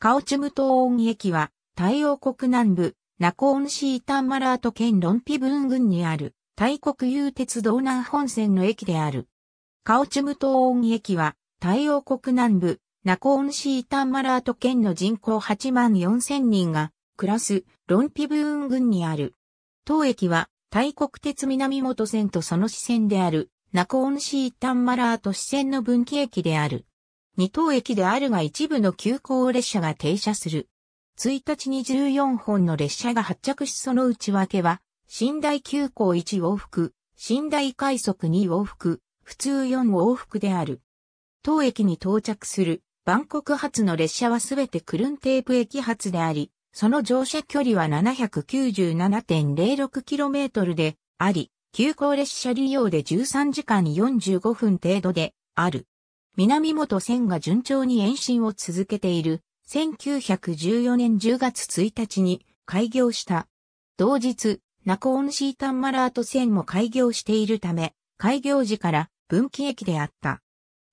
カオチュムトーン駅は、タイ王国南部、ナコーンシータンマラート県ロンピブーン郡にある、タイ国有鉄道南本線の駅である。カオチュムトーン駅は、タイ王国南部、ナコーンシータンマラート県の人口8万4千人が、暮らす、ロンピブーン郡にある。当駅は、タイ国鉄南本線とその支線である、ナコーンシータンマラート支線の分岐駅である。二等駅であるが一部の急行列車が停車する。1日に14本の列車が発着しその内訳は、寝台急行1往復、寝台快速2往復、普通4往復である。当駅に到着する、バンコク発の列車はすべてクルンテープ駅発であり、その乗車距離は 797.06km であり、急行列車利用で13時間45分程度である。南本線が順調に延伸を続けている1914年10月1日に開業した。同日、ナコーンシータンマラート線も開業しているため、開業時から分岐駅であった。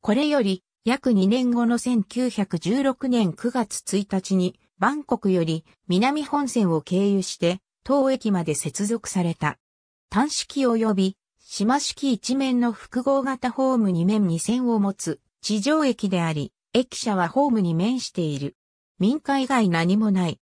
これより約2年後の1916年9月1日にバンコクより南本線を経由して当駅まで接続された。単式及び島式一面の複合型ホーム2面2線を持つ地上駅であり、駅舎はホームに面している。民家以外何もない。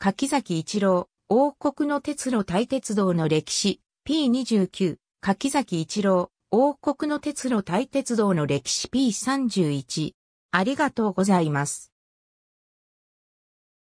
柿崎一郎、王国の鉄路大鉄道の歴史、P29、柿崎一郎、王国の鉄路大鉄道の歴史 P31。ありがとうございます。